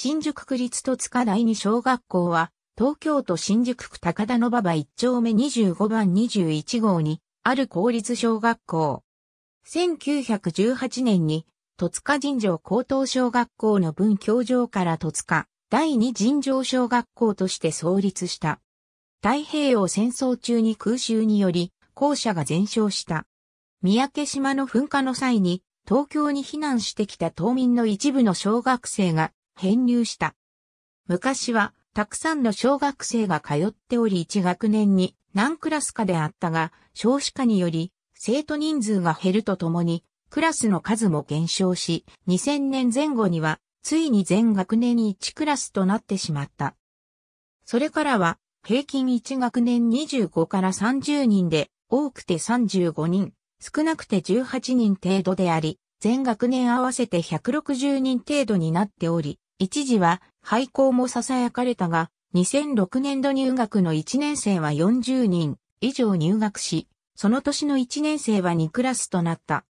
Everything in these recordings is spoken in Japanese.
新宿区立戸塚第二小学校は、東京都新宿区高田の馬場1丁目25番21号に、ある公立小学校。1918年に、戸塚尋常高等小学校の文教場から戸塚第二尋常小学校として創立した。太平洋戦争中に空襲により、校舎が全焼した。三宅島の噴火の際に、東京に避難してきた島民の一部の小学生が編入した。昔は、たくさんの小学生が通っており1学年に何クラスかであったが、少子化により、生徒人数が減るとともに、クラスの数も減少し、2000年前後には、ついに全学年に1クラスとなってしまった。それからは、平均1学年25から30人で、多くて35人、少なくて18人程度であり、全学年合わせて160人程度になっており、一時は廃校も囁かれたが、2006年度入学の1年生は40人以上入学し、その年の1年生は2クラスとなった。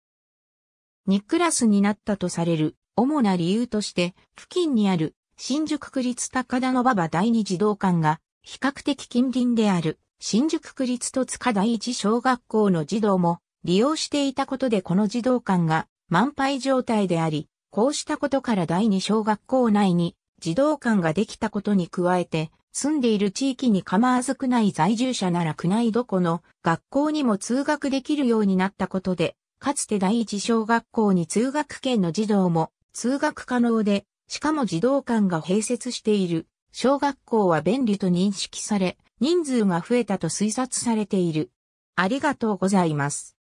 2クラスになったとされる主な理由として、付近にある新宿区立高田の馬場第二児童館が比較的近隣である新宿区立戸塚第一小学校の児童も利用していたことでこの児童館が満杯状態であり、こうしたことから第二小学校内に児童館ができたことに加えて、住んでいる地域に構わず区内在住者なら区内どこの学校にも通学できるようになったことで、かつて第一小学校に通学圏の児童も通学可能で、しかも児童館が併設している小学校は便利と認識され、人数が増えたと推察されている。ありがとうございます。